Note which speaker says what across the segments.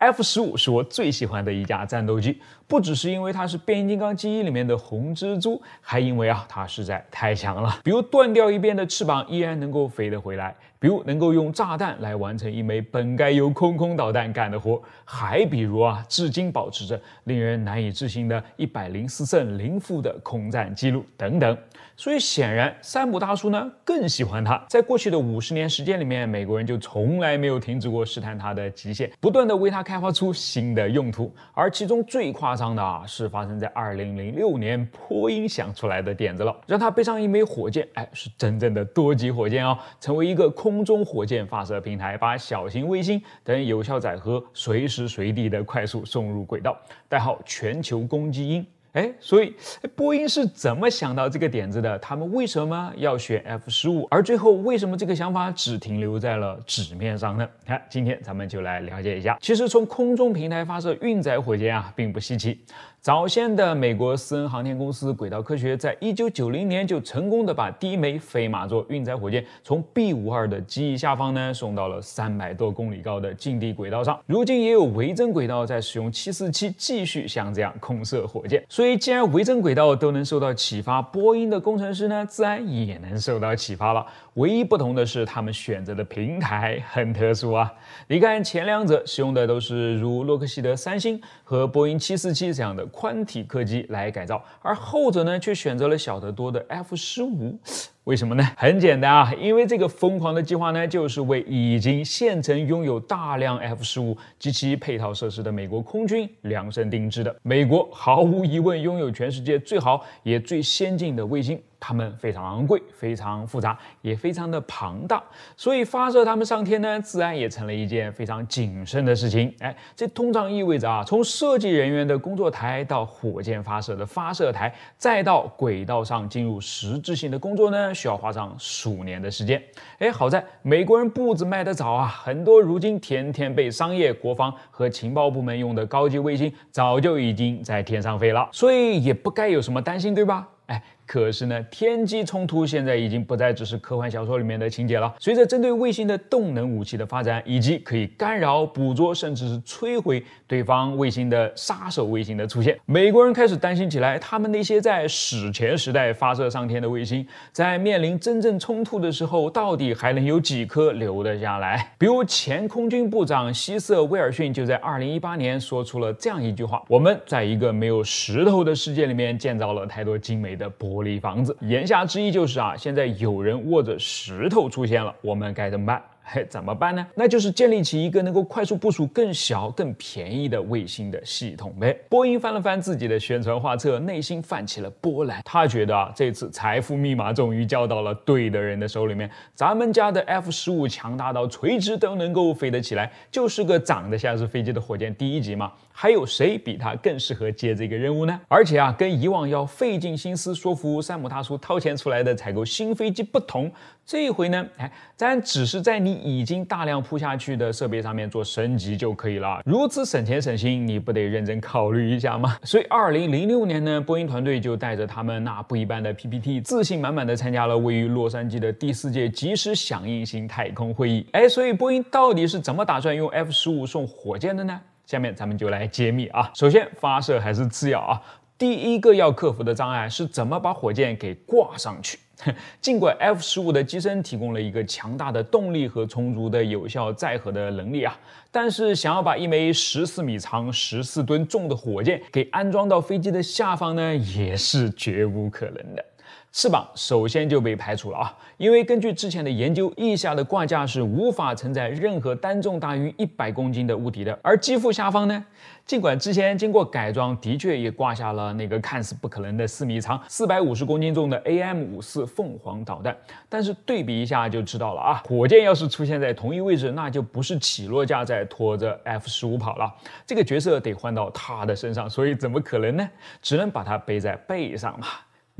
Speaker 1: F 十五是我最喜欢的一架战斗机，不只是因为它是变形金刚机翼里面的红蜘蛛，还因为啊，它实在太强了。比如断掉一边的翅膀，依然能够飞得回来。比如能够用炸弹来完成一枚本该由空空导弹干的活，还比如啊，至今保持着令人难以置信的一百零四胜零负的空战记录等等。所以显然，山姆大叔呢更喜欢他。在过去的五十年时间里面，美国人就从来没有停止过试探他的极限，不断的为他开发出新的用途。而其中最夸张的啊，是发生在二零零六年，波音想出来的点子了，让他背上一枚火箭，哎，是真正的多级火箭哦，成为一个空。空中火箭发射平台把小型卫星等有效载荷随时随地的快速送入轨道，代号“全球攻击鹰”。哎，所以，波音是怎么想到这个点子的？他们为什么要选 F 十五？而最后为什么这个想法只停留在了纸面上呢？哎，今天咱们就来了解一下。其实，从空中平台发射运载火箭啊，并不稀奇。早先的美国私人航天公司轨道科学，在一九九零年就成功的把第一枚飞马座运载火箭从 B 五二的机翼下方呢，送到了三百多公里高的近地轨道上。如今也有维珍轨道在使用747继续像这样空射火箭。所以，既然维珍轨道都能受到启发，波音的工程师呢，自然也能受到启发了。唯一不同的是，他们选择的平台很特殊啊。你看前两者使用的都是如洛克希德三星和波音747这样的。宽体客机来改造，而后者呢，却选择了小得多的 F 十五。为什么呢？很简单啊，因为这个疯狂的计划呢，就是为已经现成拥有大量 F-15 及其配套设施的美国空军量身定制的。美国毫无疑问拥有全世界最好也最先进的卫星，它们非常昂贵，非常复杂，也非常的庞大，所以发射它们上天呢，自然也成了一件非常谨慎的事情。哎，这通常意味着啊，从设计人员的工作台到火箭发射的发射台，再到轨道上进入实质性的工作呢。需要花上数年的时间。哎，好在美国人步子迈得早啊，很多如今天天被商业、国防和情报部门用的高级卫星，早就已经在天上飞了，所以也不该有什么担心，对吧？哎。可是呢，天机冲突现在已经不再只是科幻小说里面的情节了。随着针对卫星的动能武器的发展，以及可以干扰、捕捉甚至是摧毁对方卫星的“杀手卫星”的出现，美国人开始担心起来：他们那些在史前时代发射上天的卫星，在面临真正冲突的时候，到底还能有几颗留得下来？比如前空军部长希瑟·威尔逊就在2018年说出了这样一句话：“我们在一个没有石头的世界里面建造了太多精美的博。”玻璃房子，言下之意就是啊，现在有人握着石头出现了，我们该怎么办？嘿，怎么办呢？那就是建立起一个能够快速部署、更小、更便宜的卫星的系统呗。波音翻了翻自己的宣传画册，内心泛起了波澜。他觉得啊，这次财富密码终于交到了对的人的手里面。咱们家的 F 十五强大到垂直都能够飞得起来，就是个长得像是飞机的火箭第一级嘛。还有谁比他更适合接这个任务呢？而且啊，跟以往要费尽心思说服山姆大叔掏钱出来的采购新飞机不同，这一回呢，哎，咱只是在你已经大量铺下去的设备上面做升级就可以了。如此省钱省心，你不得认真考虑一下吗？所以，二零零六年呢，波音团队就带着他们那不一般的 PPT，自信满满的参加了位于洛杉矶的第四届即时响应型太空会议。哎，所以波音到底是怎么打算用 F 十五送火箭的呢？下面咱们就来揭秘啊！首先发射还是次要啊，第一个要克服的障碍是怎么把火箭给挂上去。尽管 F 十五的机身提供了一个强大的动力和充足的有效载荷的能力啊，但是想要把一枚十四米长、十四吨重的火箭给安装到飞机的下方呢，也是绝无可能的。翅膀首先就被排除了啊，因为根据之前的研究，翼下的挂架是无法承载任何单重大于一百公斤的物体的。而机腹下方呢，尽管之前经过改装，的确也挂下了那个看似不可能的四米长、四百五十公斤重的 AM54 凤凰导弹，但是对比一下就知道了啊，火箭要是出现在同一位置，那就不是起落架在拖着 F15 跑了，这个角色得换到他的身上，所以怎么可能呢？只能把它背在背上嘛。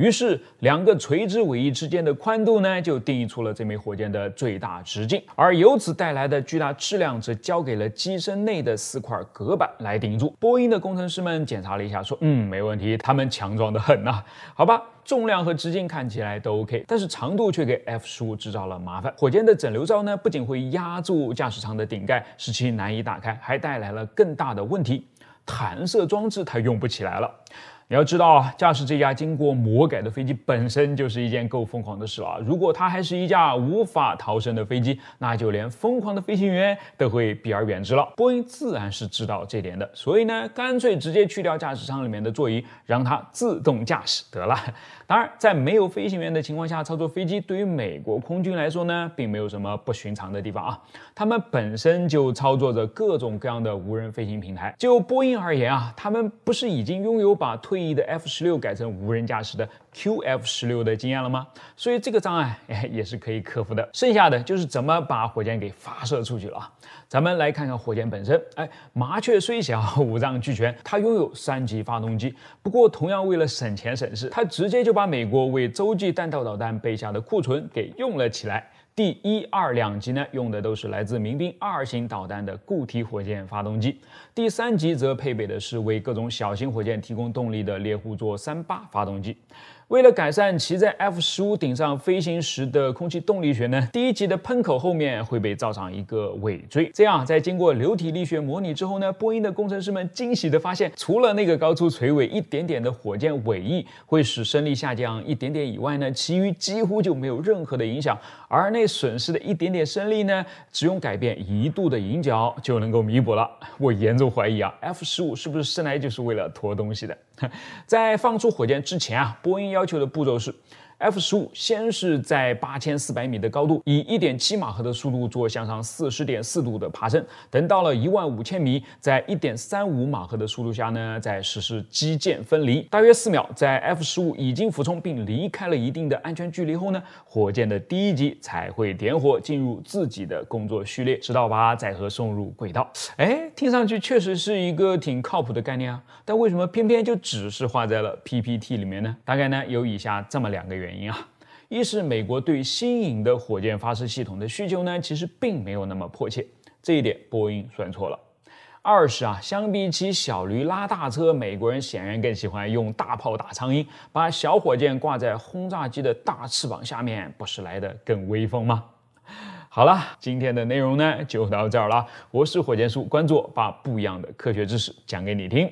Speaker 1: 于是，两个垂直尾翼之间的宽度呢，就定义出了这枚火箭的最大直径，而由此带来的巨大质量，则交给了机身内的四块隔板来顶住。波音的工程师们检查了一下，说：“嗯，没问题，他们强壮的很呐。好吧，重量和直径看起来都 OK，但是长度却给 F 五制造了麻烦。火箭的整流罩呢，不仅会压住驾驶舱的顶盖，使其难以打开，还带来了更大的问题：弹射装置它用不起来了。”你要知道，驾驶这架经过魔改的飞机本身就是一件够疯狂的事了啊！如果它还是一架无法逃生的飞机，那就连疯狂的飞行员都会避而远之了。波音自然是知道这点的，所以呢，干脆直接去掉驾驶舱里面的座椅，让它自动驾驶得了。当然，在没有飞行员的情况下操作飞机，对于美国空军来说呢，并没有什么不寻常的地方啊。他们本身就操作着各种各样的无人飞行平台。就波音而言啊，他们不是已经拥有把推的 F 十六改成无人驾驶的 QF 十六的经验了吗？所以这个障碍哎也是可以克服的，剩下的就是怎么把火箭给发射出去了咱们来看看火箭本身，哎，麻雀虽小 五脏俱全，它拥有三级发动机。不过同样为了省钱省事，它直接就把美国为洲际弹道导弹备下的库存给用了起来。第一、二两级呢，用的都是来自民兵二型导弹的固体火箭发动机，第三级则配备的是为各种小型火箭提供动力的猎户座三八发动机。为了改善其在 F 十五顶上飞行时的空气动力学呢，第一级的喷口后面会被造上一个尾椎，这样在经过流体力学模拟之后呢，波音的工程师们惊喜地发现，除了那个高出垂尾一点点的火箭尾翼会使升力下降一点点以外呢，其余几乎就没有任何的影响，而那损失的一点点升力呢，只用改变一度的引角就能够弥补了。我严重怀疑啊，F 十五是不是生来就是为了驮东西的？在放出火箭之前啊，波音要求的步骤是。F 十五先是在八千四百米的高度，以一点七马赫的速度做向上四十点四度的爬升，等到了一万五千米，在一点三五马赫的速度下呢，再实施机箭分离，大约四秒，在 F 十五已经俯冲并离开了一定的安全距离后呢，火箭的第一级才会点火进入自己的工作序列，直到把载荷送入轨道。哎，听上去确实是一个挺靠谱的概念啊，但为什么偏偏就只是画在了 PPT 里面呢？大概呢有以下这么两个原因。原因啊，一是美国对新颖的火箭发射系统的需求呢，其实并没有那么迫切，这一点波音算错了；二是啊，相比起小驴拉大车，美国人显然更喜欢用大炮打苍蝇，把小火箭挂在轰炸机的大翅膀下面，不是来得更威风吗？好了，今天的内容呢就到这儿了。我是火箭叔，关注我，把不一样的科学知识讲给你听。